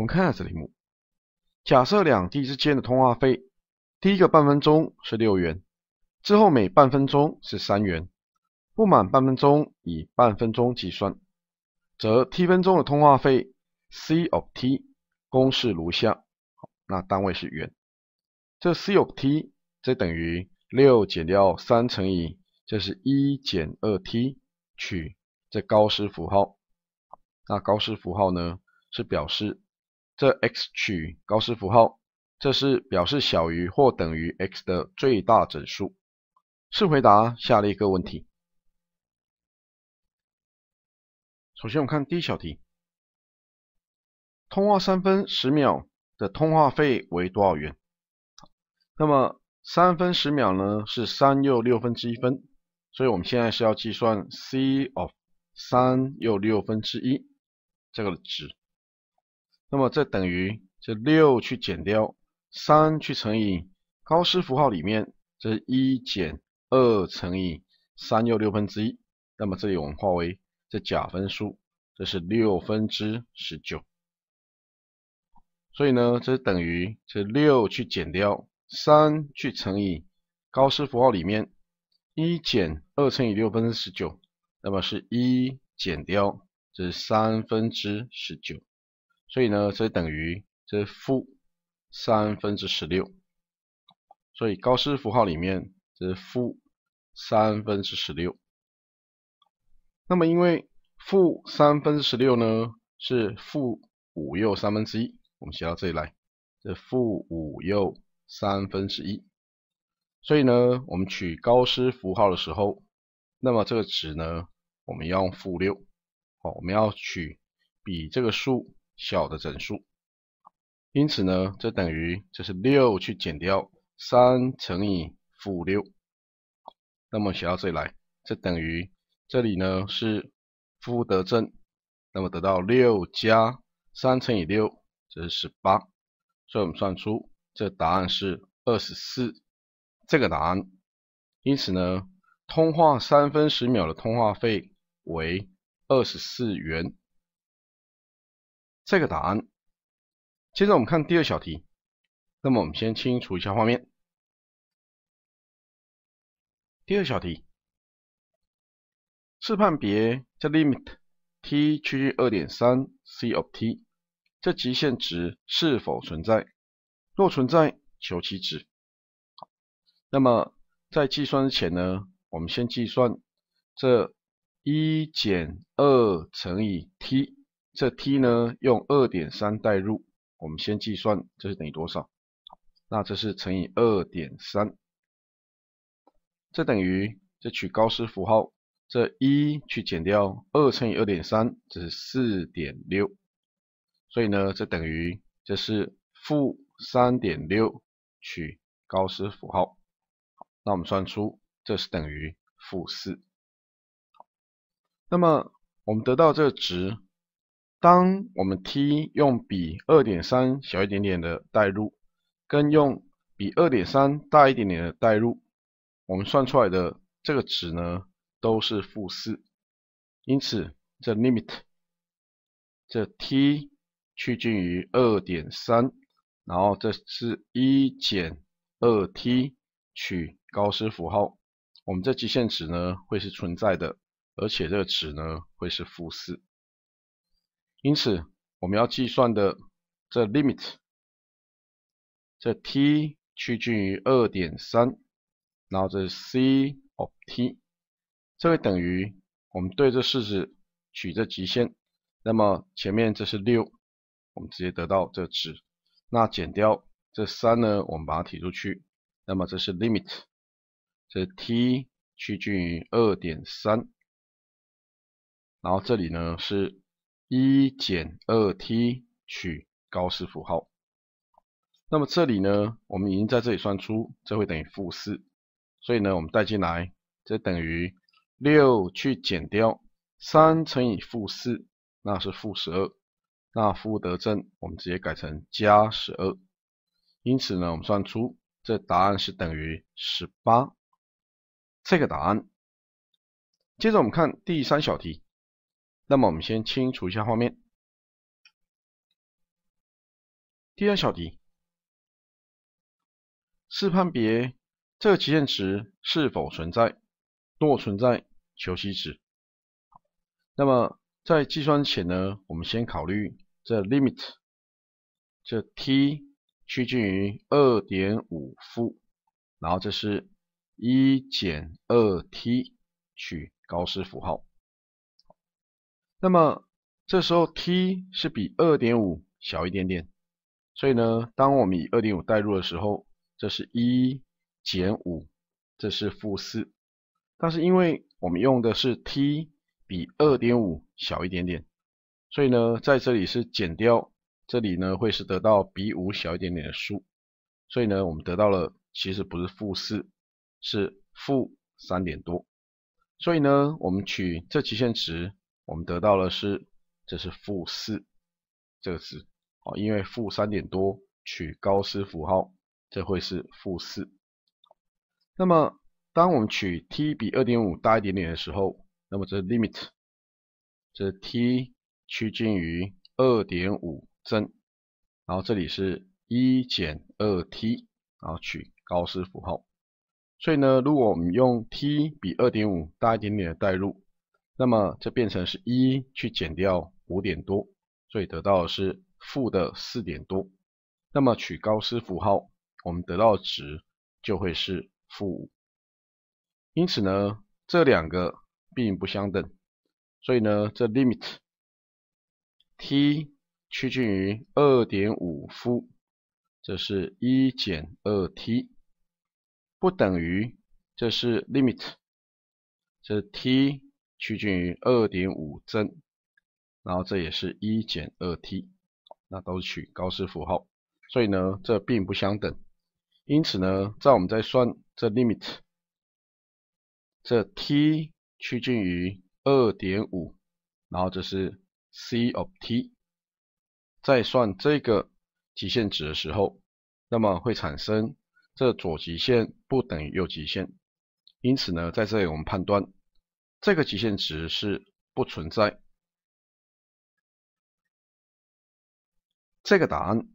我们看下这题目，假设两地之间的通话费，第一个半分钟是六元，之后每半分钟是三元，不满半分钟以半分钟计算，则 t 分钟的通话费 c of t 公式如下，好，那单位是元，这 c of t 这等于六减掉三乘以这是一减二 t 取这高斯符号，那高斯符号呢是表示。这 x 取高斯符号，这是表示小于或等于 x 的最大整数。试回答下列一个问题。首先我们看第一小题，通话三分十秒的通话费为多少元？那么三分十秒呢是三又六分之一分，所以我们现在是要计算 c of 三又六分之一这个值。那么这等于这六去减掉三去乘以高斯符号里面，这一减二乘以三又六分之一。那么这里我们化为这假分数，这是六分之十九。所以呢，这等于这六去减掉三去乘以高斯符号里面一减二乘以六分之十九，那么是一减掉这是三分之十九。所以呢，这等于这负三分之十六，所以高斯符号里面这是负三分之十六。那么因为负三分之十六呢是负五又三分之一，我们写到这里来，这负五又三分之一。所以呢，我们取高斯符号的时候，那么这个值呢，我们要用负六，好，我们要取比这个数。小的整数，因此呢，这等于这是六去减掉三乘以负六，那么写到这里来，这等于这里呢是负得正，那么得到六加三乘以六，这是十八，所以我们算出这答案是二十四，这个答案，因此呢，通话三分十秒的通话费为二十四元。这个答案。接着我们看第二小题，那么我们先清除一下画面。第二小题，试判别这 limit t 趋近二点三 c of t 这极限值是否存在？若存在，求其值。那么在计算之前呢，我们先计算这一减二乘以 t。这 t 呢，用二点三代入，我们先计算，这是等于多少？那这是乘以二点三，这等于，这取高斯符号，这一去减掉二乘以二点三，这是四点六，所以呢，这等于，这是负三点六取高斯符号，那我们算出，这是等于负四，那么我们得到这个值。当我们 t 用比二点三小一点点的代入，跟用比二点三大一点点的代入，我们算出来的这个值呢都是负四，因此这 limit 这 t 趋近于二点三，然后这是一减二 t 取高斯符号，我们这极限值呢会是存在的，而且这个值呢会是负四。因此，我们要计算的这 limit，这 t 趋近于二点三，然后这 c of t，这会等于我们对这式子取这极限。那么前面这是六，我们直接得到这值。那减掉这三呢？我们把它提出去。那么这是 limit，这 t 趋近于二点三，然后这里呢是。一减二 t 取高斯符号，那么这里呢，我们已经在这里算出，这会等于负四，所以呢，我们带进来，这等于六去减掉三乘以负四，那是负十二，那负得正，我们直接改成加十二，因此呢，我们算出这答案是等于十八，这个答案。接着我们看第三小题。那么我们先清除一下画面。第二小题，试判别这个极限值是否存在，若存在，求其值。那么在计算前呢，我们先考虑这 limit，这 t 趋近于二点五负，然后这是一减二 t 取高斯符号。那么这时候 t 是比二点五小一点点，所以呢，当我们以二点五代入的时候，这是一减五，这是负四。但是因为我们用的是 t 比二点五小一点点，所以呢，在这里是减掉，这里呢会是得到比五小一点点的数，所以呢，我们得到了其实不是负四，是负三点多。所以呢，我们取这极限值。我们得到的是，这是负四，这个值，哦，因为负三点多取高斯符号，这会是负四。那么，当我们取 t 比二点五大一点点的时候，那么这是 limit，这 t 趋近于二点五然后这里是一减二 t，然后取高斯符号。所以呢，如果我们用 t 比二点五大一点点的代入。那么这变成是一去减掉五点多，所以得到的是负的四点多。那么取高斯符号，我们得到值就会是负五。因此呢，这两个并不相等。所以呢，这 limit t 趋近于二点五伏，这是一减二 t 不等于，这是 limit，这 t。趋近于二点五增，然后这也是一减二 t，那都是取高斯符号，所以呢这并不相等，因此呢在我们在算这 limit，这 t 趋近于二点五，然后这是 c of t，在算这个极限值的时候，那么会产生这左极限不等于右极限，因此呢在这里我们判断。这个极限值是不存在，这个答案。